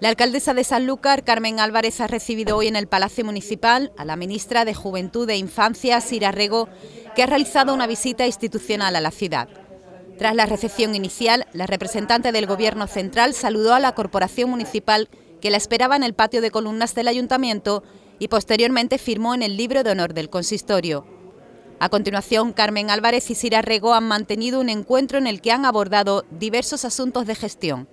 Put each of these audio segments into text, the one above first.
La alcaldesa de Sanlúcar, Carmen Álvarez, ha recibido hoy en el Palacio Municipal a la ministra de Juventud e Infancia, Sira Rego, que ha realizado una visita institucional a la ciudad. Tras la recepción inicial, la representante del Gobierno central saludó a la Corporación Municipal que la esperaba en el patio de columnas del Ayuntamiento y posteriormente firmó en el libro de honor del consistorio. A continuación, Carmen Álvarez y Sira Rego han mantenido un encuentro en el que han abordado diversos asuntos de gestión.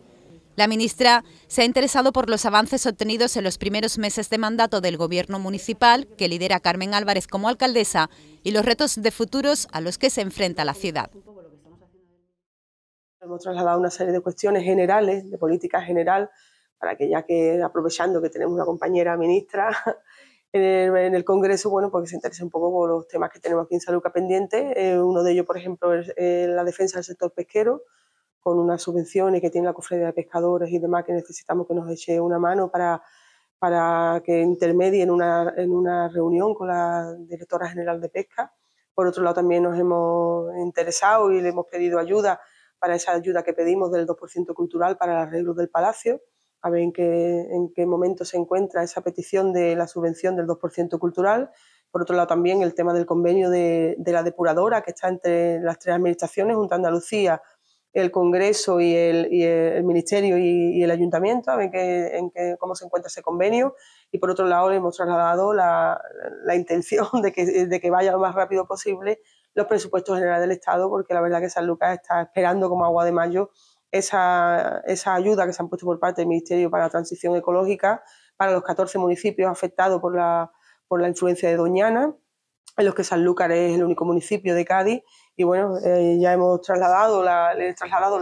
La ministra se ha interesado por los avances obtenidos en los primeros meses de mandato del Gobierno municipal, que lidera Carmen Álvarez como alcaldesa, y los retos de futuros a los que se enfrenta la ciudad. Hemos trasladado una serie de cuestiones generales, de política general, para que ya que aprovechando que tenemos una compañera ministra en el, Congreso, bueno, pues se interese un poco por los temas que tenemos aquí en Saluca pendiente. Eh, uno de ellos, por ejemplo, es eh, la defensa del sector pesquero, con unas subvenciones que tiene la Cofradía de Pescadores y demás, que necesitamos que nos eche una mano para, para que intermedie en una, reunión con la directora general de pesca. Por otro lado, también nos hemos interesado y le hemos pedido ayuda para esa ayuda que pedimos del 2% cultural para el arreglo del palacio, a ver en qué, momento se encuentra esa petición de la subvención del 2% cultural. Por otro lado, también el tema del convenio de, de la depuradora, que está entre las tres administraciones, a Andalucía, el Congreso y el, Ministerio y, el Ayuntamiento, a ver cómo se encuentra ese convenio. Y por otro lado, le hemos trasladado la, intención de que, vaya lo más rápido posible los presupuestos generales del Estado, porque la verdad que San Lucas está esperando como agua de mayo esa, ayuda que se han puesto por parte del Ministerio para la Transición Ecológica para los 14 municipios afectados por la, por la influencia de Doñana, en los que Sanlúcar es el único municipio de Cádiz y bueno, eh, ya hemos trasladado, he trasladado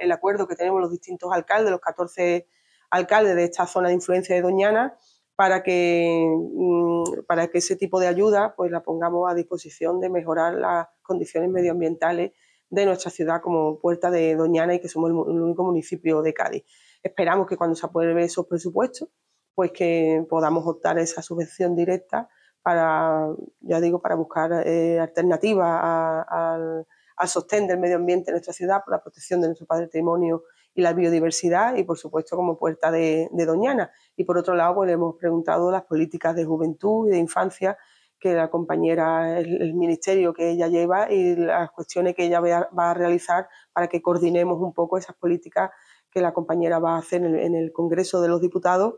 el acuerdo que tenemos los distintos alcaldes, los 14 alcaldes de esta zona de influencia de Doñana, para que, mm, para que ese tipo de ayuda pues la pongamos a disposición de mejorar las condiciones medioambientales de nuestra ciudad como puerta de Doñana y que somos el, único municipio de Cádiz. Esperamos que cuando se apruebe esos presupuestos, pues que podamos optar a esa subvención directa para, ya digo, para buscar eh, alternativas al, sostén del medio ambiente en nuestra ciudad, por la protección de nuestro patrimonio y la biodiversidad y, por supuesto, como puerta de, Doñana. Y, por otro lado, pues, le hemos preguntado las políticas de juventud y de infancia que la compañera, el, ministerio que ella lleva y las cuestiones que ella va, a realizar para que coordinemos un poco esas políticas que la compañera va a hacer en el Congreso de los Diputados,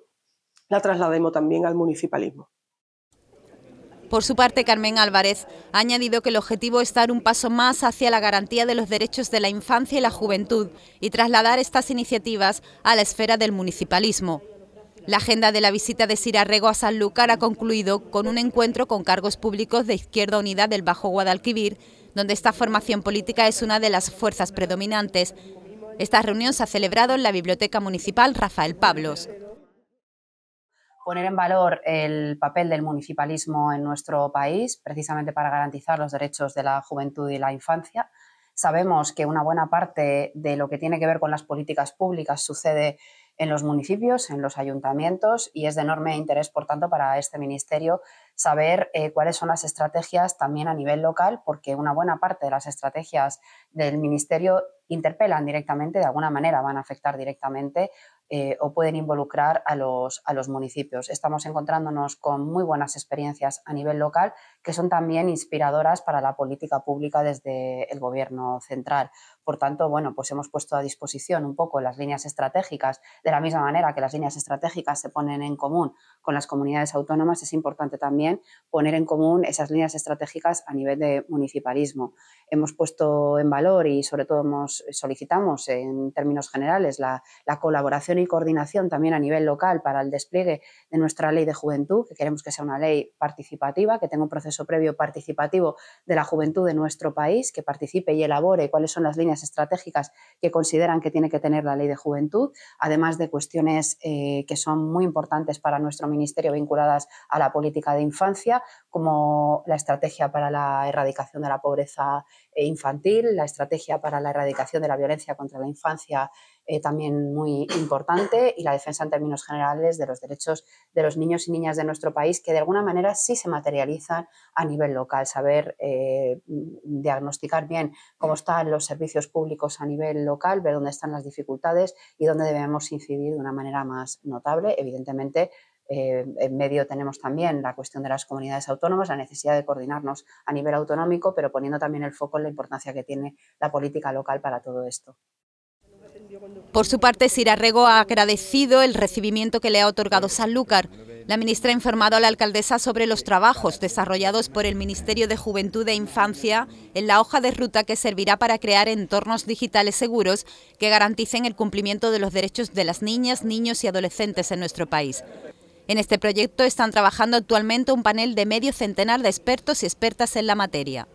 la traslademos también al municipalismo. Por su parte, Carmen Álvarez ha añadido que el objetivo es dar un paso más hacia la garantía de los derechos de la infancia y la juventud y trasladar estas iniciativas a la esfera del municipalismo. La agenda de la visita de Rego a Sanlúcar ha concluido con un encuentro con cargos públicos de Izquierda Unida del Bajo Guadalquivir, donde esta formación política es una de las fuerzas predominantes. Esta reunión se ha celebrado en la Biblioteca Municipal Rafael Pablos poner en valor el papel del municipalismo en nuestro país, precisamente para garantizar los derechos de la juventud y la infancia. Sabemos que una buena parte de lo que tiene que ver con las políticas públicas sucede en los municipios, en los ayuntamientos, y es de enorme interés, por tanto, para este ministerio saber eh, cuáles son las estrategias también a nivel local, porque una buena parte de las estrategias del ministerio interpelan directamente, de alguna manera van a afectar directamente eh, o pueden involucrar a los, a los municipios. Estamos encontrándonos con muy buenas experiencias a nivel local que son también inspiradoras para la política pública desde el gobierno central. Por tanto, bueno, pues hemos puesto a disposición un poco las líneas estratégicas, de la misma manera que las líneas estratégicas se ponen en común con las comunidades autónomas, es importante también poner en común esas líneas estratégicas a nivel de municipalismo. Hemos puesto en valor y sobre todo hemos, solicitamos en términos generales la, la colaboración coordinación también a nivel local para el despliegue de nuestra ley de juventud, que queremos que sea una ley participativa, que tenga un proceso previo participativo de la juventud de nuestro país, que participe y elabore cuáles son las líneas estratégicas que consideran que tiene que tener la ley de juventud, además de cuestiones eh, que son muy importantes para nuestro ministerio vinculadas a la política de infancia, como la estrategia para la erradicación de la pobreza eh, infantil, la estrategia para la erradicación de la violencia contra la infancia eh, también muy importante y la defensa en términos generales de los derechos de los niños y niñas de nuestro país que de alguna manera sí se materializan a nivel local. Saber eh, diagnosticar bien cómo están los servicios públicos a nivel local, ver dónde están las dificultades y dónde debemos incidir de una manera más notable. Evidentemente, eh, en medio tenemos también la cuestión de las comunidades autónomas, la necesidad de coordinarnos a nivel autonómico, pero poniendo también el foco en la importancia que tiene la política local para todo esto. Por su parte, Rego ha agradecido el recibimiento que le ha otorgado Sanlúcar. La ministra ha informado a la alcaldesa sobre los trabajos desarrollados por el Ministerio de Juventud e Infancia en la hoja de ruta que servirá para crear entornos digitales seguros que garanticen el cumplimiento de los derechos de las niñas, niños y adolescentes en nuestro país. En este proyecto están trabajando actualmente un panel de medio centenar de expertos y expertas en la materia.